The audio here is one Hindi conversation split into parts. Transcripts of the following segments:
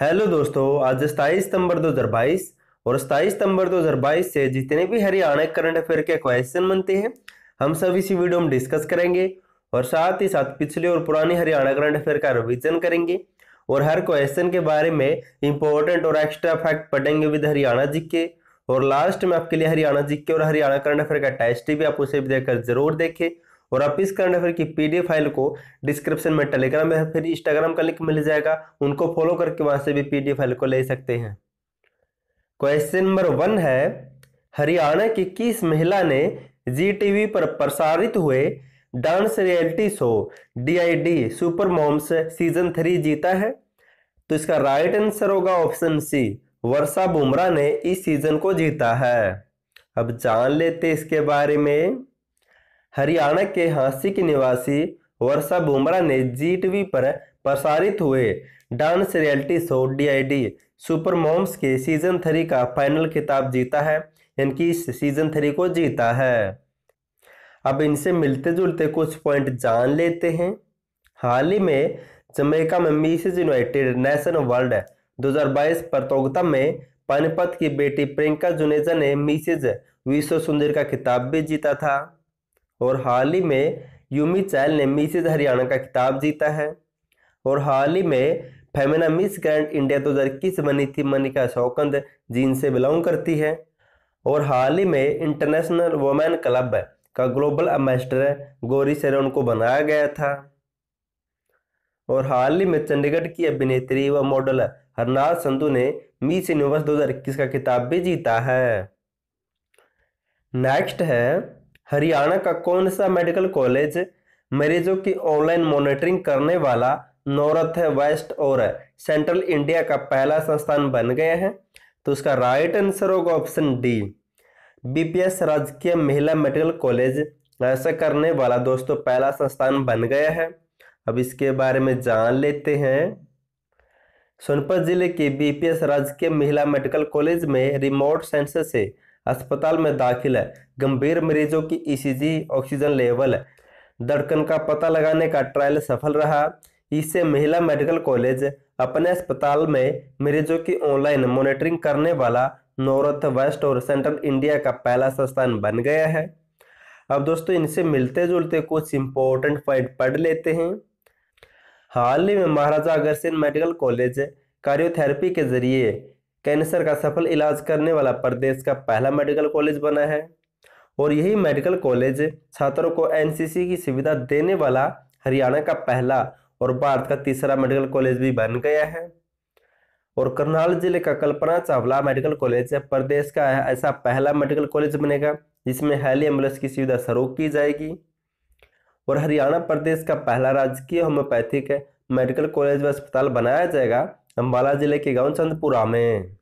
हेलो दोस्तों आज सताईस सितंबर 2022 और सताईस सितंबर 2022 से जितने भी हरियाणा करंट अफेयर के क्वेश्चन बनते हैं हम सब इसी वीडियो में डिस्कस करेंगे और साथ ही साथ पिछले और पुराने हरियाणा करंट अफेयर का रिविजन करेंगे और हर क्वेश्चन के बारे में इंपॉर्टेंट और एक्स्ट्रा फैक्ट पढ़ेंगे विद हरियाणा जी के और लास्ट में आपके लिए हरियाणा जी के और हरियाणा करंट अफेयर का टेस्ट भी आप उसे देखकर जरूर देखें और आप इस करंट अफेयर की पीडीएफ फाइल को डिस्क्रिप्शन में टेलीग्राम या फिर इंस्टाग्राम का लिंक मिल जाएगा उनको फॉलो करके वहां से भी पीडीएफ फाइल को ले सकते हैं क्वेश्चन नंबर वन है हरियाणा की किस महिला ने जी टीवी पर प्रसारित हुए dance reality show DID super moms season three जीता है तो इसका राइट आंसर होगा ऑप्शन सी वर्षा बुमराह ने इस सीजन को जीता है अब जान लेते इसके बारे में हरियाणा के हांसी की निवासी वर्षा बुमरा ने जी टीवी पर प्रसारित हुए dance reality show DID super moms के सीजन थ्री का फाइनल खिताब जीता है यानी कि सीजन थ्री को जीता है अब इनसे मिलते जुलते कुछ पॉइंट जान लेते हैं हाल ही में जमैका में मिसेज यूनाइटेड नेशन वर्ल्ड 2022 प्रतियोगिता में पानीपत की बेटी प्रियंका जुनेजा ने मिसेज विश्व सुंदर का खिताब भी जीता था और हाल ही में यूमी चैल ने मिसिज हरियाणा का खिताब जीता है और हाल ही में फेमिना मिस ग्रैंड इंडिया दो हज़ार इक्कीस बनी थी मनिका शौकंद जीन से बिलोंग करती है और हाल ही में इंटरनेशनल वोमेन क्लब का ग्लोबल एम्बेसडर गौरी सेरोन को बनाया गया था और हाल ही में चंडीगढ़ की अभिनेत्री व मॉडल हरनाज संधू ने मिस यूनिवर्स 2021 का खिताब भी जीता है नेक्स्ट है हरियाणा का कौन सा मेडिकल कॉलेज मरीजों की ऑनलाइन मॉनिटरिंग करने वाला नॉर्थ वेस्ट और सेंट्रल इंडिया का पहला संस्थान बन गया है तो उसका राइट आंसर होगा ऑप्शन डी बीपीएस राजकीय महिला मेडिकल कॉलेज ऐसा करने वाला दोस्तों पहला संस्थान बन गया है अब इसके बारे में जान लेते हैं सोनपत जिले के बीपीएस राजकीय महिला मेडिकल कॉलेज में रिमोट सेंसर से अस्पताल में दाखिल है गंभीर मरीजों की ईसीजी ऑक्सीजन लेवल धड़कन का पता लगाने का ट्रायल सफल रहा इससे महिला मेडिकल कॉलेज अपने अस्पताल में मरीजों की ऑनलाइन मॉनिटरिंग करने वाला नॉर्थ वेस्ट और सेंट्रल इंडिया का पहला संस्थान बन गया है अब दोस्तों इनसे मिलते जुलते कुछ इम्पोर्टेंट पॉइंट पढ़ लेते हैं हाल ही में महाराजा अग्रसेन मेडिकल कॉलेज कार्योथेरेपी के जरिए कैंसर का सफल इलाज करने वाला प्रदेश का पहला मेडिकल कॉलेज बना है और यही मेडिकल कॉलेज छात्रों को एनसीसी की सुविधा देने वाला हरियाणा का पहला और भारत का तीसरा मेडिकल कॉलेज भी बन गया है और करनाल जिले का कल्पना चावला मेडिकल कॉलेज प्रदेश का ऐसा पहला मेडिकल कॉलेज बनेगा जिसमें हेली एम्बुलेंस की सुविधा शुरू की जाएगी और हरियाणा प्रदेश का पहला राजकीय होम्योपैथिक मेडिकल कॉलेज व अस्पताल बनाया जाएगा अम्बाला जिले के गांव चंदपुरा में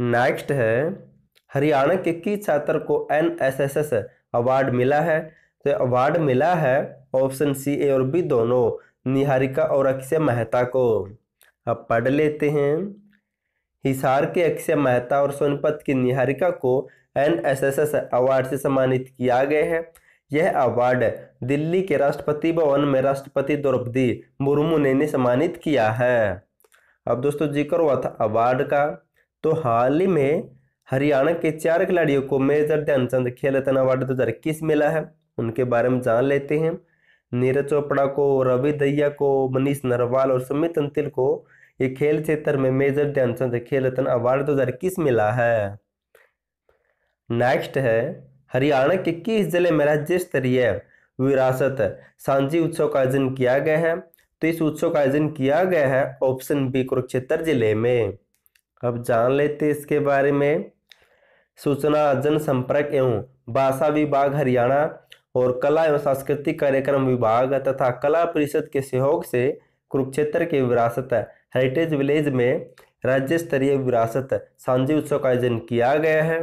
नेक्स्ट है हरियाणा के किस छात्र को एन अवार्ड मिला है तो अवार्ड मिला है ऑप्शन सी ए और बी दोनों निहारिका और अक्षय मेहता को अब पढ़ लेते हैं हिसार के अक्षय मेहता और सोनपत की निहारिका को एन अवार्ड से सम्मानित किया गया है यह अवार्ड दिल्ली के राष्ट्रपति भवन में राष्ट्रपति द्रौपदी मुर्मू ने सम्मानित किया है अब दोस्तों जिक्र हुआ था अवार्ड का तो हाल ही में हरियाणा के चार खिलाड़ियों को मेजर ध्यानचंद खेल रत्न अवार्ड दो मिला है उनके बारे में जान लेते हैं नीरज चोपड़ा को रवि दहिया को मनीष नरवाल और सुमित अंतिल को ये खेल क्षेत्र में मेजर ध्यानचंद खेल रत्न अवार्ड 2021 मिला है नेक्स्ट है हरियाणा के किस जिले में राज्य स्तरीय विरासत सांझी उत्सव का आयोजन किया गया है तो इस उत्सव का आयोजन किया गया है ऑप्शन बी कुरुक्षेत्र जिले में अब जान लेते इसके बारे में सूचना जनसंपर्क एवं भाषा विभाग हरियाणा और कला एवं सांस्कृतिक कार्यक्रम विभाग तथा कला परिषद के सहयोग से कुरुक्षेत्र के विरासत हेरिटेज विलेज में राज्य स्तरीय विरासत सांझी उत्सव का आयोजन किया गया है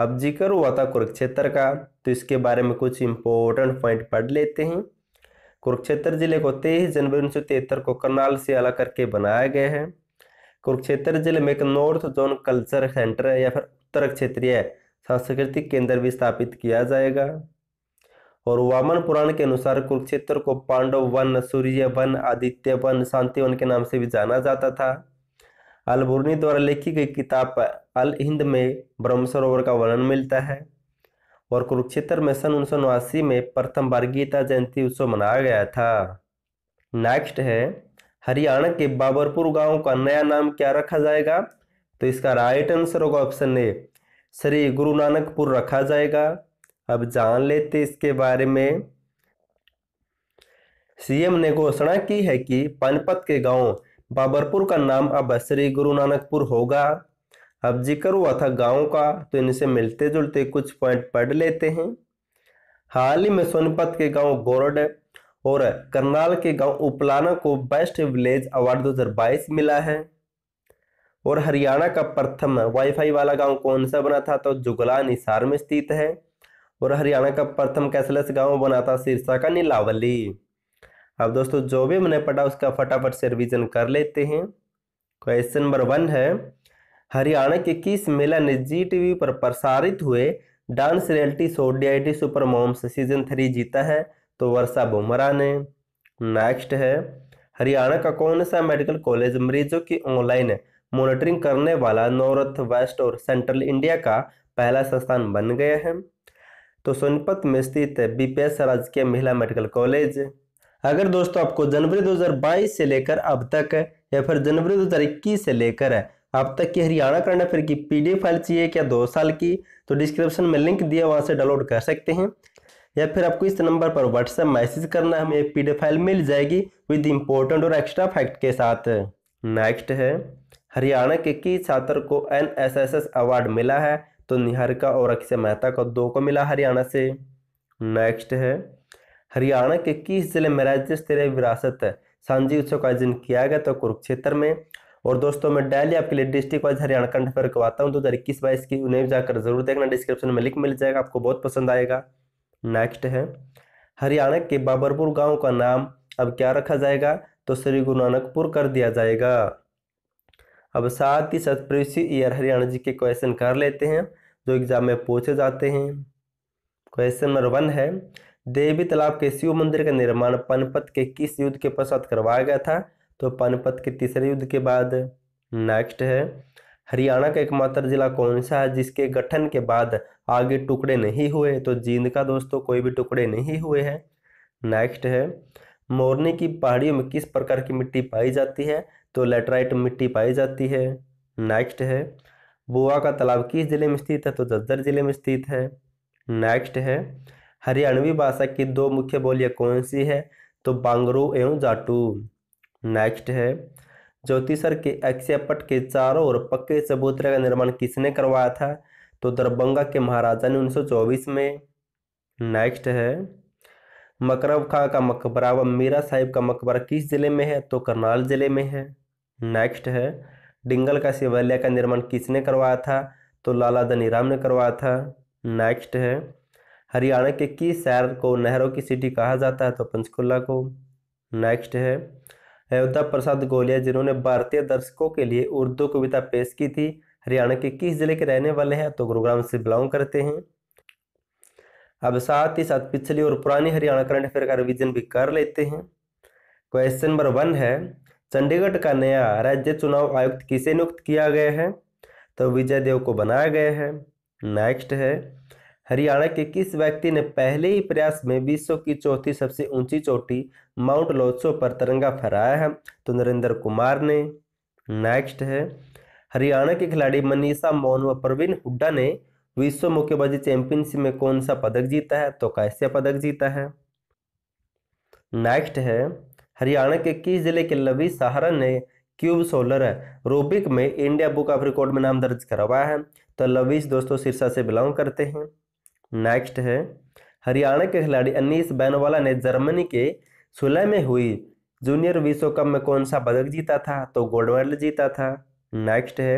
अब जिक्र हुआ था कुरुक्षेत्र का तो इसके बारे में कुछ इम्पोर्टेंट पॉइंट पढ़ लेते हैं कुरुक्षेत्र जिले को तेईस जनवरी उन्नीस सौ तिहत्तर को करनाल से अलग करके बनाया गया है कुरुक्षेत्र जिले में एक नॉर्थ जोन कल्चर सेंटर या फिर उत्तर क्षेत्रीय सांस्कृतिक केंद्र भी स्थापित किया जाएगा और वामन पुराण के अनुसार कुरुक्षेत्र को पांडव वन सूर्य वन आदित्य वन शांति वन के नाम से भी जाना जाता था अलबुर्नी द्वारा लिखी गई किताब पर अल हिंद में ब्रह्म सरोवर का वर्णन मिलता है और कुरुक्षेत्र में सन उन्नीस में प्रथम बार गीता जयंती उत्सव मनाया गया था नेक्स्ट है हरियाणा के बाबरपुर गांव का नया नाम क्या रखा जाएगा तो इसका राइट आंसर होगा ऑप्शन ए श्री गुरु नानकपुर रखा जाएगा अब जान लेते इसके बारे में सीएम ने घोषणा की है कि पानीपत के गांव बाबरपुर का नाम अब श्री गुरु नानकपुर होगा अब जिक्र हुआ था गाँव का तो इनसे मिलते जुलते कुछ पॉइंट पढ़ लेते हैं हाल ही में सोनीपत के गांव गोरड और करनाल के गांव उपलाना को बेस्ट विलेज अवार्ड 2022 मिला है और हरियाणा का प्रथम वाईफाई वाला गांव कौन सा बना था तो जुगला निसार में स्थित है और हरियाणा का प्रथम कैशलेस गांव बना था सिरसा का नीलावली अब दोस्तों जो भी मैंने पढ़ा उसका फटाफट से रिविजन कर लेते हैं क्वेश्चन नंबर वन है हरियाणा के किस मेला ने जी टीवी पर प्रसारित हुए dance reality show D super moms season three जीता है तो वर्षा बुमरा ने नेक्स्ट है हरियाणा का कौन सा मेडिकल कॉलेज मरीजों की ऑनलाइन मॉनिटरिंग करने वाला नॉर्थ वेस्ट और सेंट्रल इंडिया का पहला संस्थान बन गया है तो सोनीपत में स्थित बीपीएस राजकीय महिला मेडिकल कॉलेज अगर दोस्तों आपको जनवरी 2022 से लेकर अब तक या फिर जनवरी 2021 से लेकर अब तक की हरियाणा करना अफेयर की डी फाइल चाहिए क्या दो साल की तो डिस्क्रिप्शन में लिंक दिया वहाँ से डाउनलोड कर सकते हैं या फिर आपको इस नंबर पर व्हाट्सएप मैसेज करना हमें एक पी फाइल मिल जाएगी विद इम्पोर्टेंट और एक्स्ट्रा फैक्ट के साथ नेक्स्ट है हरियाणा के किस छात्र को एन अवार्ड मिला है तो निहारिका और अक्षय मेहता को दो को मिला हरियाणा से नेक्स्ट है हरियाणा के किस जिले में राज्य स्तरीय विरासत सांझी उत्सव का आयोजन किया गया तो कुरुक्षेत्र में और दोस्तों मैं डेली आपके लिए डिस्ट्रिक्ट वाइज हरियाणा कंठ पर करवाता हूँ दो हज़ार इक्कीस बाईस की उन्हें भी जाकर जरूर देखना डिस्क्रिप्शन में लिंक मिल जाएगा आपको बहुत पसंद आएगा नेक्स्ट है हरियाणा के बाबरपुर गाँव का नाम अब क्या रखा जाएगा तो श्री गुरु नानकपुर कर दिया जाएगा अब साथ ही साथ प्रीवियस ईयर हरियाणा जी के क्वेश्चन कर लेते हैं जो एग्जाम में पूछे जाते हैं क्वेश्चन नंबर वन है देवी तालाब के शिव मंदिर का निर्माण पनपत के किस युद्ध के पश्चात करवाया गया था तो पनपत के तीसरे युद्ध के बाद नेक्स्ट है हरियाणा का एकमात्र जिला कौन सा है जिसके गठन के बाद आगे टुकड़े नहीं हुए तो जींद का दोस्तों कोई भी टुकड़े नहीं हुए हैं नेक्स्ट है मोरनी की पहाड़ियों में किस प्रकार की मिट्टी पाई जाती है तो लेटराइट मिट्टी पाई जाती है नेक्स्ट है बुआ का तालाब किस जिले में स्थित है तो जज्जर जिले में स्थित है नेक्स्ट है हरियाणवी भाषा की दो मुख्य बोलियाँ कौन सी है तो बांगरू एवं जाटू नेक्स्ट है ज्योतिषर के अक्षयपट के चारों ओर पक्के चबूतरे का निर्माण किसने करवाया था तो दरभंगा के महाराजा ने 1924 में नेक्स्ट है मकरब खां का मकबरा व मीरा साहिब का मकबरा किस जिले में है तो करनाल जिले में है नेक्स्ट है डिंगल का शिवालय का निर्माण किसने करवाया था तो लाला राम ने करवाया था नेक्स्ट है हरियाणा के किस शहर को नहरों की सिटी कहा जाता है तो पंचकुला को नेक्स्ट है अयोध्या प्रसाद गोलिया जिन्होंने भारतीय दर्शकों के लिए उर्दू कविता पेश की थी हरियाणा के किस जिले के रहने वाले हैं तो गुरुग्राम से बिलोंग करते हैं अब साथ ही साथ पिछली और पुरानी हरियाणा करंट अफेयर का रिविजन भी कर लेते हैं क्वेश्चन नंबर वन है चंडीगढ़ का नया राज्य चुनाव आयुक्त किसे नियुक्त किया गया है तो विजय देव को बनाया गया है नेक्स्ट है हरियाणा के किस व्यक्ति ने पहले ही प्रयास में विश्व की चौथी सबसे ऊंची चोटी माउंट लोत्सो पर तिरंगा फहराया है तो नरेंद्र कुमार ने नेक्स्ट है हरियाणा के खिलाड़ी मनीषा मोहन व प्रवीण हुड्डा ने विश्व मुक्केबाजी चैंपियनशिप में कौन सा पदक जीता है तो कैसे पदक जीता है नेक्स्ट है हरियाणा के किस जिले के लवी सहारा ने क्यूब सोलर है रोबिक में इंडिया बुक ऑफ रिकॉर्ड में नाम दर्ज करवाया है तो लवीस दोस्तों सिरसा से बिलोंग करते हैं नेक्स्ट है हरियाणा के खिलाड़ी अनीस बैनवाला ने जर्मनी के सुलह में हुई जूनियर विश्व कप में कौन सा पदक जीता था तो गोल्ड मेडल जीता था नेक्स्ट है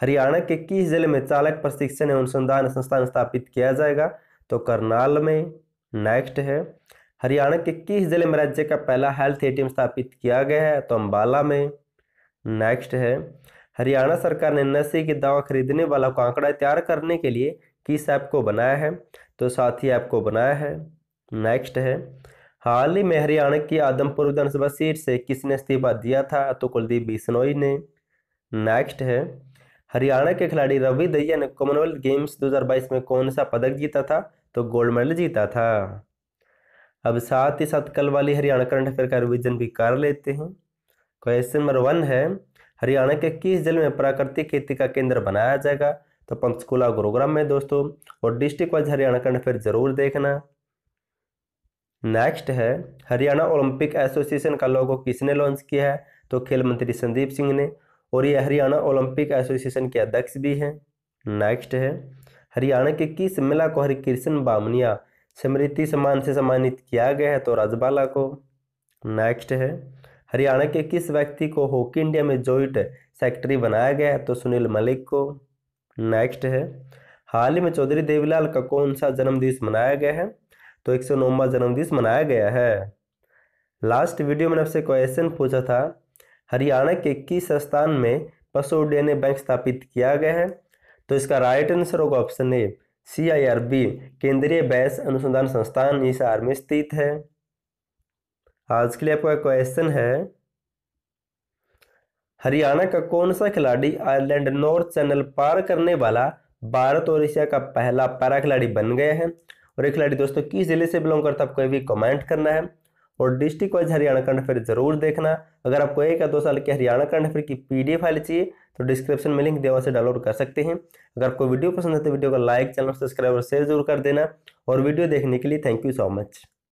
हरियाणा के किस जिले में चालक प्रशिक्षण एवं अनुसंधान संस्थान स्थापित किया जाएगा तो करनाल में नेक्स्ट है हरियाणा के किस जिले में राज्य का पहला हेल्थ एटीएम स्थापित किया गया है तो अम्बाला में नेक्स्ट है हरियाणा सरकार ने नशे की दवा खरीदने वाला को आंकड़ा तैयार करने के लिए किस ऐप को बनाया है तो साथी ऐप को बनाया है नेक्स्ट है हाल ही में हरियाणा की आदमपुर विधानसभा सीट से किसने इस्तीफा दिया था तो कुलदीप बिश्नोई ने नेक्स्ट है हरियाणा के खिलाड़ी रवि दहिया ने कॉमनवेल्थ गेम्स 2022 में कौन सा पदक जीता था तो गोल्ड मेडल जीता था अब साथ ही साथ कल वाली हरियाणा करंट अफेयर का रिविजन भी कर लेते हैं क्वेश्चन नंबर वन है हरियाणा के किस जिले में प्राकृतिक खेती का केंद्र बनाया जाएगा तो पंचकूला गुरुग्राम में दोस्तों और डिस्ट्रिक्ट वाइज हरियाणा का फिर जरूर देखना नेक्स्ट है हरियाणा ओलंपिक एसोसिएशन का लोगो किसने लॉन्च किया है तो खेल मंत्री संदीप सिंह ने और ये हरियाणा ओलंपिक एसोसिएशन के अध्यक्ष भी हैं नेक्स्ट है हरियाणा के किस मेला को हरिकृष्ण बामनिया स्मृति सम्मान से सम्मानित किया गया है तो राजबाला को नेक्स्ट है हरियाणा के किस व्यक्ति को हॉकी इंडिया में जॉइंट सेक्रेटरी बनाया गया है तो सुनील मलिक को नेक्स्ट है हाल ही में चौधरी देवीलाल का कौन सा जन्मदिवस मनाया गया है तो एक सौ नौवा जन्मदिवस मनाया गया है लास्ट वीडियो में आपसे क्वेश्चन पूछा था हरियाणा के किस स्थान में पशु उड्डयन बैंक स्थापित किया गया है तो इसका राइट आंसर होगा option A C I R B केंद्रीय बैंस अनुसंधान संस्थान हिसार में स्थित है आज के लिए आपका क्वेश्चन है हरियाणा का कौन सा खिलाड़ी आयरलैंड नॉर्थ चैनल पार करने वाला भारत और एशिया का पहला पैरा खिलाड़ी बन गया है और ये खिलाड़ी दोस्तों किस जिले से बिलोंग करता है आपको भी कमेंट करना है और डिस्ट्रिक्ट वाइज हरियाणा कंड फिर जरूर देखना अगर आपको एक या दो साल के हरियाणा कंड फिर की पीडीएफ फाइल चाहिए तो डिस्क्रिप्शन में लिंक देवा से डाउनलोड कर सकते हैं अगर आपको वीडियो पसंद है तो वीडियो को लाइक चैनल सब्सक्राइब और शेयर जरूर कर देना और वीडियो देखने के लिए थैंक यू सो मच